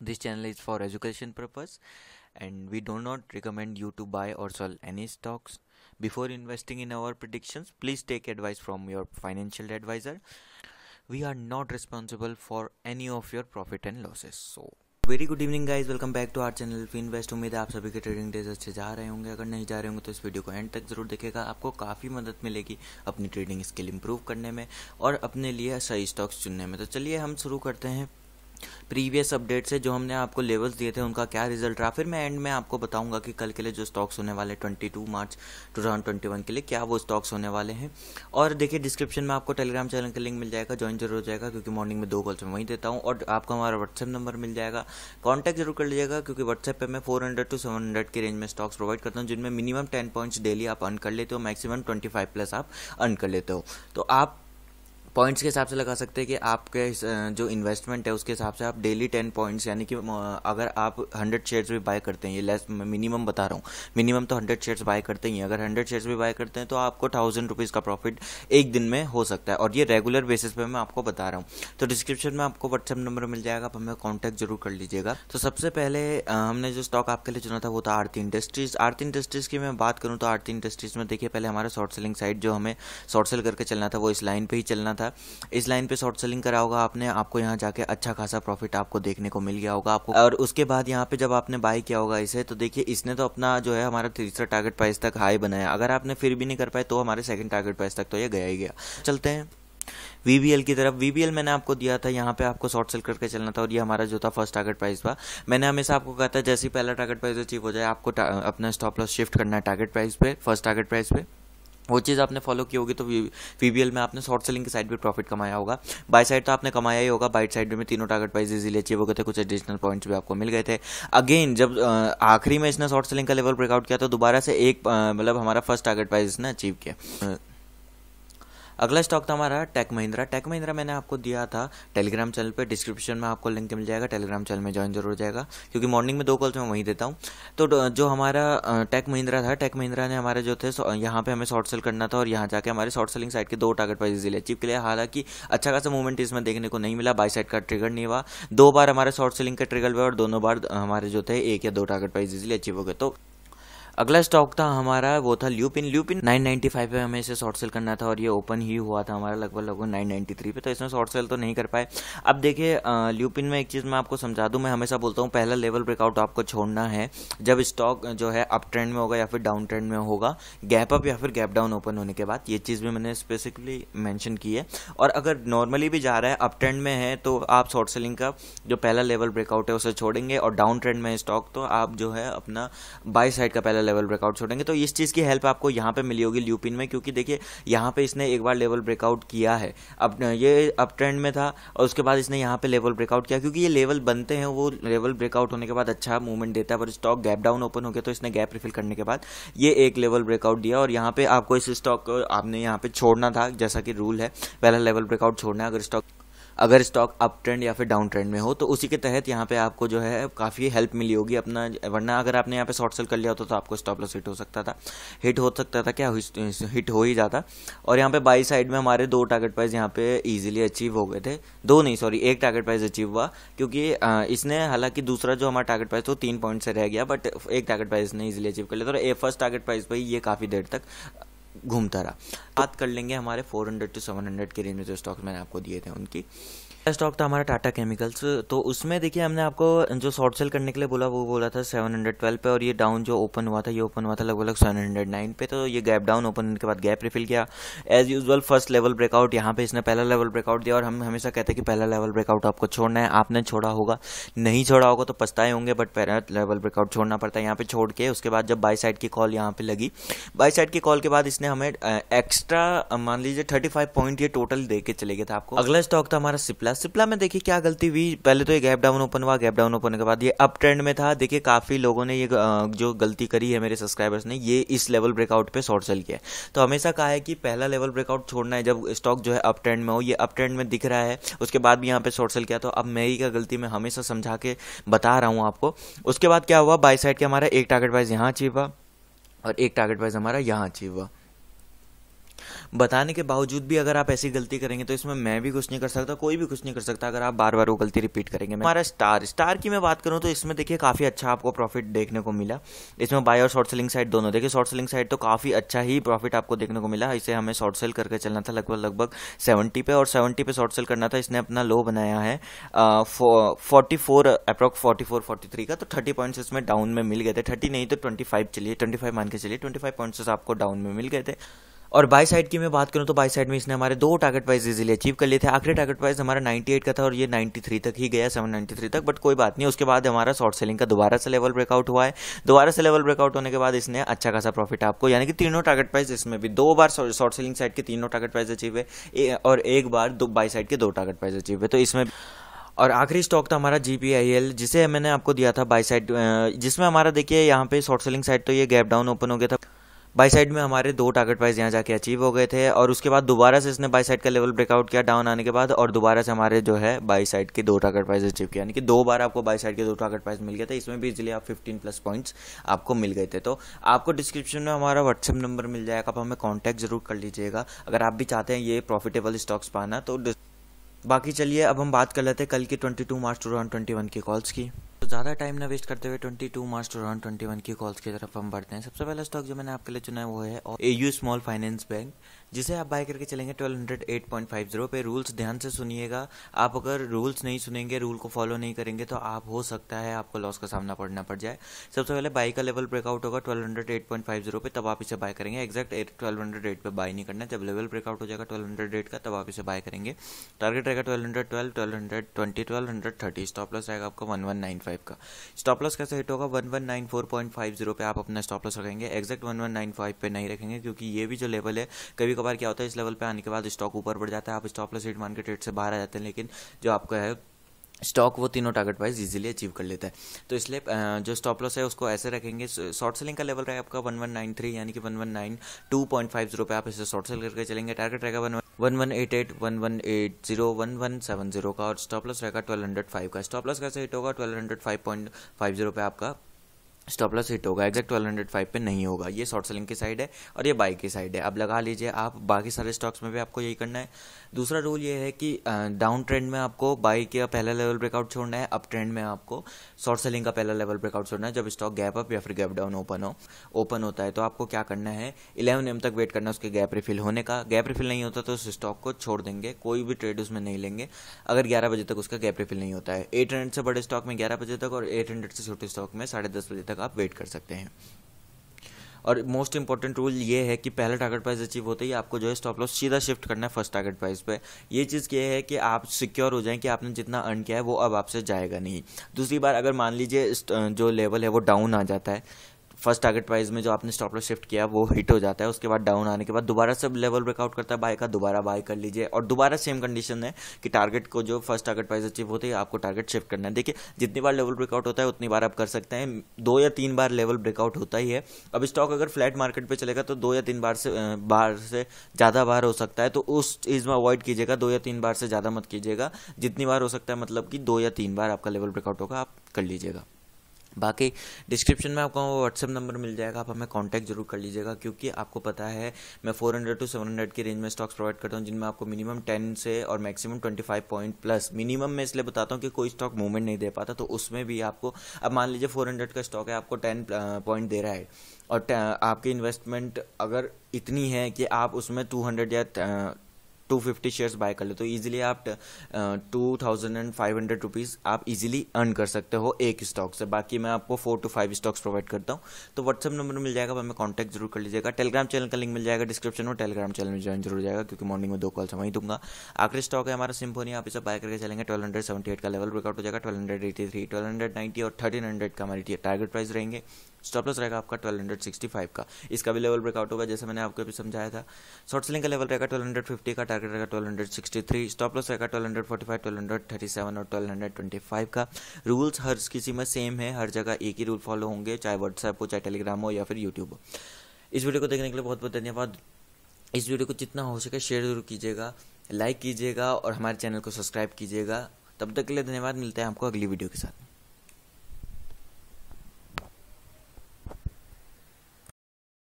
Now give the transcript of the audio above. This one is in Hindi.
this channel is for education purpose and we do not recommend you to buy or sell any stocks before investing in our predictions please take advice from your financial advisor we are not responsible for any of your profit and losses so very good evening guys welcome back to our channel फी इन्वेस्ट उम्मीद है आप सभी के ट्रेडिंग डेज अच्छे जा रहे होंगे अगर नहीं जा रहे होंगे तो इस वीडियो को एंड तक जरूर देखेगा आपको काफ़ी मदद मिलेगी अपनी ट्रेडिंग स्किल इंप्रूव करने में और अपने लिए सही स्टॉक्स चुनने में तो चलिए हम शुरू करते हैं प्रीवियस अपडेट से जो हमने आपको लेवल्स दिए थे उनका क्या रिजल्ट रहा फिर मैं एंड में आपको बताऊंगा कि कल के लिए जो स्टॉक्स होने वाले 22 मार्च 2021 के लिए क्या वो स्टॉक्स होने वाले हैं और देखिए डिस्क्रिप्शन में आपको टेलीग्राम चैनल का लिंक मिल जाएगा ज्वाइन जरूर हो जाएगा क्योंकि मॉर्निंग में दो कॉल्स में वहीं देता हूँ और आपको हमारा व्हाट्सएप नंबर मिल जाएगा कॉन्टैक्ट जरूर कर लीजिएगा क्योंकि व्हाट्सएप पर मैं फोर टू सेवन की रेंज में स्टॉक्स प्रोवाइड करता हूँ जिनमें मिनिमम टेन पॉइंट्स डेली आप अर्न कर लेते हो मैक्सिमम ट्वेंटी प्लस आप अर्न कर लेते हो तो आप पॉइंट्स के हिसाब से लगा सकते हैं कि आपके जो इन्वेस्टमेंट है उसके हिसाब से आप डेली टेन पॉइंट्स यानी कि अगर आप हंड्रेड शेयर्स भी बाय करते हैं ये लेस मिनिमम बता रहा हूँ मिनिमम तो हंड्रेड शेयर्स बाय करते ही अगर हंड्रेड शेयर्स भी बाय करते हैं तो आपको थाउजेंड रुपीज़ का प्रॉफिट एक दिन में हो सकता है और ये रेगुलर बेसिस पर मैं आपको बता रहा हूँ तो डिस्क्रिप्शन में आपको व्हाट्सअप नंबर मिल जाएगा आप हमें कॉन्टैक्ट जरूर कर लीजिएगा तो सबसे पहले हमने जो स्टॉक आपके लिए चुना था वो था आरती इंडस्ट्रीज़ आरती इंडस्ट्रीज़ की मैं बात करूँ तो आरती इंडस्ट्रीज़ में देखिए पहले हमारा शॉर्ट सेलिंग साइड जो हमें शॉर्ट सेल करके चलना था वो इस लाइन पर ही चलना था था इस लाइन पे शॉर्ट सेलिंग करा होगा आपने आपको यहाँ जाके अच्छा खासा प्रॉफिट आपको देखने को मिल गया होगा आपको और उसके बाद यहाँ पे जब आपने बाय किया होगा इसे तो देखिए इसने तो अपना जो है हमारा तीसरा टारगेट प्राइस तक हाई बनाया अगर आपने फिर भी नहीं कर पाए तो हमारे सेकंड टारगेट प्राइस तक तो ये गया ही गया चलते हैं VBL की तरफ VBL मैंने आपको दिया था यहाँ पे आपको शॉर्ट सेल करके चलना था और ये हमारा जो था फर्स्ट टारगेट प्राइस था मैंने हमेशा आपको कहा था जैसे ही पहला टारगेट प्राइस अचीव हो जाए आपको अपना स्टॉप लॉस शिफ्ट करना है टारगेट प्राइस पे फर्स्ट टारगेट प्राइस पे वो चीज़ आपने फॉलो की होगी तो वी में आपने शॉर्ट सेलिंग के साइड पे प्रॉफिट कमाया होगा बाई साइड तो आपने कमाया ही होगा बाइट साइड में तीनों टारगेट प्राइस इजीली अचीव हो गए थे कुछ एडिशनल पॉइंट्स भी आपको मिल गए थे अगेन जब आखिरी में इसने शॉर्ट सेलिंग का लेवल ब्रेकआउट किया तो दोबारा से एक मतलब हमारा फर्स्ट टारगेट प्राइस इसने अचीव किया अगला स्टॉक था हमारा टेक महिंद्रा टेक महिंद्रा मैंने आपको दिया था टेलीग्राम चैनल पे डिस्क्रिप्शन में आपको लिंक मिल जाएगा टेलीग्राम चैनल में ज्वाइन जरूर हो जाएगा क्योंकि मॉर्निंग में दो कॉल्स मैं वहीं देता हूँ तो जो हमारा टेक महिंद्रा था टेक महिंद्रा ने हमारे जो थे यहाँ पे हमें शॉर्ट सेल करना था और यहाँ जाके हमारे शॉर्ट सेलिंग साइड के दो टारगेट प्राइस इजिली अचीव किया हालांकि अच्छा खासा मूवमेंट इसमें देखने को नहीं मिला बाई साइड का ट्रिगर नहीं हुआ दो बार हमारे शॉर्ट सेलिंग का ट्रिगर हुआ और दोनों बार हमारे जो थे एक या दो टारगेट प्राइस इजिली अचीव हो गए तो अगला स्टॉक था हमारा वो था ल्यूपिन ल्यूपिन 995 पे हमें इसे शॉर्ट सेल करना था और ये ओपन ही हुआ था हमारा लगभग लगभग 993 पे तो इसमें शॉर्ट सेल तो नहीं कर पाए अब देखिए ल्यूपिन में एक चीज़ मैं आपको समझा दूँ मैं हमेशा बोलता हूँ पहला लेवल ब्रेकआउट आपको छोड़ना है जब स्टॉक जो है अप ट्रेंड में होगा या फिर डाउन ट्रेंड में होगा गैप अप या फिर गैप डाउन ओपन होने के बाद ये चीज़ भी मैंने स्पेसिफिकली मैंशन की है और अगर नॉर्मली भी जा रहा है अप ट्रेंड में है तो आप शॉर्ट सेलिंग का जो पहला लेवल ब्रेकआउट है उसे छोड़ेंगे और डाउन ट्रेंड में स्टॉक तो आप जो है अपना बाई साइड का पहला लेवल ब्रेकआउट छोड़ेंगे तो इस चीज़ की हेल्प आपको यहां पे मिली होगी ल्यूपिन में क्योंकि देखिए यहां पे इसने एक बार लेवल ब्रेकआउट किया है अब ये अप ट्रेंड में था और उसके बाद इसने यहां पे लेवल ब्रेकआउट किया क्योंकि ये लेवल बनते हैं वो लेवल ब्रेकआउट होने के बाद अच्छा मूवमेंट देता है पर स्टॉक गैप डाउन ओपन हो गया तो इसने गैप रिफिल करने के बाद ये एक लेवल ब्रेकआउट दिया और यहां पर आपको इस स्टॉक को आपने यहां पर छोड़ना था जैसा कि रूल है पहला लेवल ब्रेकआउट छोड़ना है अगर स्टॉक अगर स्टॉक अप ट्रेंड या फिर डाउन ट्रेंड में हो तो उसी के तहत यहाँ पे आपको जो है काफ़ी हेल्प मिली होगी अपना वरना अगर आपने यहाँ पे शॉर्ट सेल कर लिया होता तो आपको स्टॉप लॉस हिट हो सकता था हिट हो सकता था क्या हिट हो ही जाता और यहाँ पे बाई साइड में हमारे दो टारगेट प्राइस यहाँ पे ईजिली अचीव हो गए थे दो नहीं सॉरी एक टारगेट प्राइस अचीव हुआ क्योंकि इसने हालांकि दूसरा जो हमारा टारगेट प्राइस था तीन पॉइंट से रह गया बट एक टारगेट प्राइस ने ईजिली अचीव कर लिया था और ए फर्स्ट टारगेट प्राइस पर ये काफ़ी देर तक घूमता रहा बात कर लेंगे हमारे 400 टू 700 के रेंज में जो स्टॉक्स मैंने आपको दिए थे उनकी स्टॉक था हमारा टाटा केमिकल्स तो उसमें देखिए हमने आपको जो शॉर्ट सेल करने के लिए बोला वो बोला था 712 पे और ये डाउन जो ओपन हुआ था ये ओपन हुआ था लगभग लग 709 पे तो ये गैप डाउन ओपन के बाद गैप रिफिल किया as usual first level breakout यहाँ पे इसने पहला लेवल ब्रेकआउट दिया और हम हमेशा कहते हैं कि पहला लेवल ब्रेकआउट आपको छोड़ना है आपने छोड़ा होगा नहीं छोड़ा होगा तो पछताए होंगे बट पहला लेवल ब्रेकआउट छोड़ना पड़ता है यहाँ पर छोड़ के उसके बाद जब बाई साइड की कॉल यहाँ पर लगी बाई साइड की कॉल के बाद इसने हमें एक्स्ट्रा मान लीजिए थर्टी पॉइंट ये टोटल दे के चले गया था आपको अगला स्टॉक था हमारा सिप्ला सिप्ला में देखिए क्या गलती हुई पहले तो ये गैप डाउन ओपन हुआ गैप डाउन ओपन के बाद ये अप ट्रेंड में था देखिए काफ़ी लोगों ने ये जो गलती करी है मेरे सब्सक्राइबर्स ने ये इस लेवल ब्रेकआउट पे शॉर्ट सेल किया तो हमेशा कहा है कि पहला लेवल ब्रेकआउट छोड़ना है जब स्टॉक जो है अप ट्रेंड में हो ये अप ट्रेंड में दिख रहा है उसके बाद भी यहाँ पे शॉर्ट सेल किया तो अब मेरी का गलती मैं हमेशा समझा के बता रहा हूँ आपको उसके बाद क्या हुआ बाई साइड के हमारा एक टारगेट वाइज यहाँ अचीव हुआ और एक टारगेट वाइज हमारा यहाँ अचीव हुआ बताने के बावजूद भी अगर आप ऐसी गलती करेंगे तो इसमें मैं भी कुछ नहीं कर सकता कोई भी कुछ नहीं कर सकता अगर आप बार बार वो गलती रिपीट करेंगे हमारा स्टार स्टार की मैं बात करूँ तो इसमें देखिए काफ़ी अच्छा आपको प्रॉफिट देखने को मिला इसमें बाय और शॉर्ट सेलिंग साइड दोनों देखिए शॉर्ट सेलिंग साइड तो काफ़ी अच्छा ही प्रॉफिट आपको देखने को मिला इसे हमें शॉर्ट सेल करके चलना था लगभग लगभग सेवेंटी पे और सेवेंटी पे शॉर्ट सेल करना था इसने अपना लो बनाया है forty four approx forty four forty three का तो थर्टी पॉइंट्स इसमें डाउन में मिल गए थे थर्टी नहीं तो ट्वेंटी फाइव चलिए ट्वेंटी फाइव मान के चलिए ट्वेंटी फाइव पॉइंट्स आपको डाउन में मिल गए थे और बाई साइड की मैं बात करूं तो बाई साइड में इसने हमारे दो टारगेट प्राइस इजीली अचीव कर लिए थे आखिरी टारगेट प्राइस हमारा 98 का था और ये 93 तक ही गया 793 तक बट कोई बात नहीं उसके बाद हमारा शॉर्ट सेलिंग का दोबारा से लेवल ब्रेकआउट हुआ है दोबारा से लेवल ब्रेकआउट होने के बाद इसने अच्छा खासा प्रॉफिट आपको यानी कि तीनों टारगेट प्राइस इसमें भी दो बार शॉर्ट सेलिंग साइड के तीनों टारगेट प्राइस अचीव है और एक बार दो बाई साइड के दो टारगेट प्राइस अचीव है तो इसमें और आखिरी स्टॉक था हमारा जी जिसे मैंने आपको दिया था बाई साइड जिसमें हमारा देखिए यहाँ पे शॉर्ट सेलिंग साइड तो ये गैप डाउन ओपन हो गया था बाई साइड में हमारे दो टारगेट प्राइस यहाँ जाके अचीव हो गए थे और उसके बाद दोबारा से इसने बाई साइड का लेवल ब्रेकआउट किया डाउन आने के बाद और दोबारा से हमारे जो है बाई साइड के दो टारगेट प्राइस अचीव किया यानी कि दो बार आपको बाई साइड के दो टारगेट प्राइस मिल गए थे इसमें भी इजिली आप फिफ्टीन प्लस पॉइंट्स आपको मिल गए थे तो आपको डिस्क्रिप्शन में हमारा व्हाट्सअप नंबर मिल जाएगा आप हमें कॉन्टैक्ट जरूर कर लीजिएगा अगर आप भी चाहते हैं ये प्रॉफिटेबल स्टॉक्स पाना तो बाकी चलिए अब हम बात कर लेते हैं कल की 22 मार्च 2021 की कॉल्स की तो ज़्यादा टाइम ना वेस्ट करते हुए 22 मार्च टू राउंड ट्वेंटी की कॉल्स की तरफ हम बढ़ते हैं सबसे पहला स्टॉक जो मैंने आपके लिए चुना है वो है A U Small Finance Bank जिसे आप बाय करके चलेंगे twelve hundred eight point five zero पे रूल्स ध्यान से सुनिएगा आप अगर रूल्स नहीं सुनेंगे रूल को फॉलो नहीं करेंगे तो आप हो सकता है आपको लॉस का सामना पड़ना पड़ जाए सबसे पहले बाई का लेवल ब्रेकआउट होगा twelve hundred eight point five zero पे तब आप इसे बाय करेंगे एक्जैक्ट ट्वेल्व हंड्रेड एट पर बाय नहीं करना जब लेवल ब्रेकआउट हो जाएगा ट्वेल्व हंड्रेड एट का तब आप इसे बाय करेंगे टारगेट रहेगा twelve hundred twelve twelve hundred twenty twelve hundred thirty stop loss रहेगा आपका वन वन नाइन फाइव का स्टॉप लॉस कैसे हिट होगा one one nine four point five zero पे आप अपना स्टॉप लॉस रखेंगे exact one one nine five पे नहीं रखेंगे क्योंकि ये भी जो लेवल है कभी कभी कभार क्या होता है इस लेवल पे आने के बाद स्टॉक ऊपर बढ़ जाता है आप स्टॉप लॉस हिट मान के ट्रेड से बाहर आ जाते हैं लेकिन जो आपका है स्टॉक वो तीनों टारगेट प्राइस इजीली अचीव कर लेता है तो इसलिए जो स्टॉप लॉस है उसको ऐसे रखेंगे शॉर्ट सेलिंग का लेवल रहेगा आपका वन वन नाइन थ्री यानी कि one one nine two point five zero पे आप इसे शॉर्ट सेल करके चलेंगे टारगेट रहेगा one one one eight eight one one eight zero one one seven zero का और स्टॉप लॉस रहेगा ट्वेल्व हंड्रेड फाइव का स्टॉप लॉस कैसे हिट होगा twelve hundred five point five zero पे आपका स्टॉप लॉस हिट होगा एग्जैक्ट 1205 पे नहीं होगा ये शॉर्ट सेलिंग की साइड है और ये बाई की साइड है अब लगा लीजिए आप बाकी सारे स्टॉक्स में भी आपको यही करना है दूसरा रूल ये है कि डाउन ट्रेंड में आपको बाई का पहला लेवल ब्रेकआउट छोड़ना है अप ट्रेंड में आपको शॉर्ट सेलिंग का पहला लेवल ब्रेकआउट छोड़ना है जब स्टॉक गैप अप या फिर गैप डाउन ओपन हो ओपन होता है तो आपको क्या करना है इलेवन एम तक वेट करना है उसके गैप रिफिल होने का गैप रिफिल नहीं होता तो उस स्टॉक को छोड़ देंगे कोई भी ट्रेड उसमें नहीं लेंगे अगर ग्यारह बजे तक उसका गैप रिफिल नहीं होता है एट हंड्रेड से बड़े स्टॉक में ग्यारह बजे तक और एट हंड्रेड से छोटे स्टॉक में साढ़े दस बजे तक तक आप वेट कर सकते हैं और मोस्ट इंपॉर्टेंट रूल ये है कि पहला टारगेट प्राइस अचीव होते ही आपको जो है स्टॉप लॉस सीधा शिफ्ट करना है फर्स्ट टारगेट प्राइस पे ये चीज़ ये है कि आप सिक्योर हो जाएं कि आपने जितना अर्न किया है वो अब आपसे जाएगा नहीं दूसरी बार अगर मान लीजिए जो लेवल है वो डाउन आ जाता है फर्स्ट टारगेट प्राइस में जो आपने स्टॉप लॉस शिफ्ट किया वो हिट हो जाता है उसके बाद डाउन आने के बाद दोबारा से लेवल ब्रेकआउट करता है बाय का दोबारा बाय कर लीजिए और दोबारा सेम कंडीशन है कि टारगेट को जो फर्स्ट टारगेट प्राइस अचीव होती है आपको टारगेट शिफ्ट करना है देखिए जितनी बार लेवल ब्रेकआउट होता है उतनी बार आप कर सकते हैं दो या तीन बार लेवल ब्रेकआउट होता ही है अब स्टॉक अगर फ्लैट मार्केट पर चलेगा तो दो या तीन बार से बार से ज़्यादा बार हो सकता है तो उस चीज़ में अवॉइड कीजिएगा दो या तीन बार से ज़्यादा मत कीजिएगा जितनी बार हो सकता है मतलब कि दो या तीन बार आपका लेवल ब्रेकआउट होगा आप कर लीजिएगा बाकी डिस्क्रिप्शन में आपको व्हाट्सअप नंबर मिल जाएगा आप हमें कांटेक्ट जरूर कर लीजिएगा क्योंकि आपको पता है मैं 400 टू 700 की रेंज में स्टॉक्स प्रोवाइड करता हूँ जिनमें आपको मिनिमम 10 से और मैक्सिमम 25 पॉइंट प्लस मिनिमम मैं इसलिए बताता हूँ कि कोई स्टॉक मूवमेंट नहीं दे पाता तो उसमें भी आपको अब मान लीजिए फोर का स्टॉक है आपको टेन पॉइंट दे रहा है और आपकी इन्वेस्टमेंट अगर इतनी है कि आप उसमें टू या टू फिफ्टी शेयर्स बाय कर ले तो इजिली आप two thousand and five hundred rupees आप इजीली अर्न कर सकते हो एक स्टॉक से बाकी मैं आपको four to five stocks provide करता हूँ तो व्हाट्सअप नंबर मिल जाएगा हमें कॉन्टैक्ट जरूर कर लीजिएगा टेलीग्राम चैनल का लिंक मिल जाएगा डिस्क्रिप्शन में टेलीग्राम चैनल में ज्वाइन जरूर जाएगा क्योंकि मॉर्निंग में दो कॉल वहीं दूंगा आखिरी स्टॉक है हमारा सिम्फोनी आप इसे बाय करके चलेंगे ट्वेल्व हंड्रेड सेवेंटी एट का लेवल ब्रेकआउट हो जाएगा twelve hundred eighty three twelve hundred ninety और थर्टीन हंड्रेड का हमारी टारगेट प्राइस रहेंगे स्टॉप लॉस रहेगा आपका ट्वेल्व हंड्रेड सिक्सटी फाइव का इसका भी लेवल ब्रेकआउट होगा जैसे मैंने आपको भी समझाया था शॉर्ट सेलिंग का लेवल रहेगा ट्वेल्व हंड्रेड फिफ्टी का टारगेट रहेगा twelve hundred sixty three stop loss रहेगा twelve hundred forty five twelve hundred thirty seven और ट्वेल्व हंड्रेड ट्वेंटी फाइव का रूल्स हर किसी में सेम है हर जगह एक ही रूल फॉलो होंगे चाहे व्हाट्सएप हो चाहे टेलीग्राम हो या फिर यूट्यूब हो इस वीडियो को देखने के लिए बहुत बहुत धन्यवाद इस वीडियो को जितना हो सके शेयर जरूर कीजिएगा लाइक कीजिएगा और हमारे चैनल को सब्सक्राइब कीजिएगा तब तक के लिए धन्यवाद मिलते हैं आपको अगली वीडियो के साथ